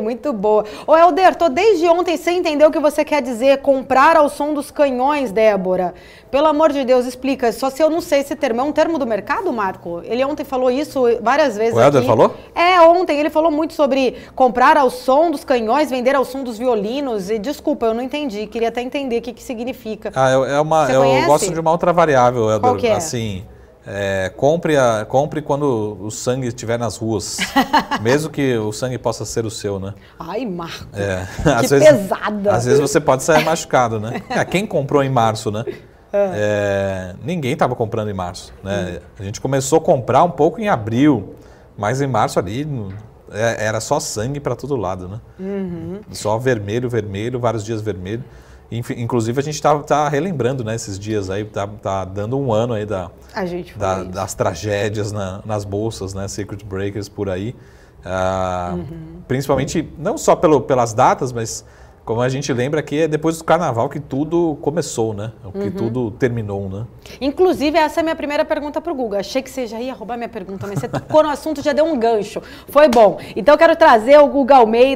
Muito boa. Ô Helder, tô desde ontem sem entender o que você quer dizer, comprar ao som dos canhões, Débora. Pelo amor de Deus, explica. Só se eu não sei esse termo. É um termo do mercado, Marco? Ele ontem falou isso várias vezes. O Helder aqui. falou? É, ontem ele falou muito sobre comprar ao som dos canhões, vender ao som dos violinos. E desculpa, eu não entendi. Queria até entender o que, que significa. Ah, é, é uma. Você eu conhece? gosto de uma outra variável, Helder. Qual que é? Assim. É, compre, a, compre quando o sangue estiver nas ruas. Mesmo que o sangue possa ser o seu, né? Ai, Marco. É, às vezes, pesada. Às vezes você pode sair machucado, né? É, quem comprou em março, né? É, é ninguém estava comprando em março. Né? Hum. A gente começou a comprar um pouco em abril, mas em março ali hum, é, era só sangue para todo lado, né? Uhum. Só vermelho, vermelho, vários dias vermelho. Inclusive, a gente está tá relembrando né, esses dias aí, está tá dando um ano aí da, da das tragédias na, nas bolsas, né, Secret Breakers por aí. Ah, uhum. Principalmente, não só pelo, pelas datas, mas como a gente lembra que é depois do carnaval que tudo começou, né? Que uhum. tudo terminou, né? Inclusive, essa é a minha primeira pergunta para o Guga. Achei que você já ia roubar minha pergunta, mas você tocou no assunto já deu um gancho. Foi bom. Então, eu quero trazer o Guga Almeida.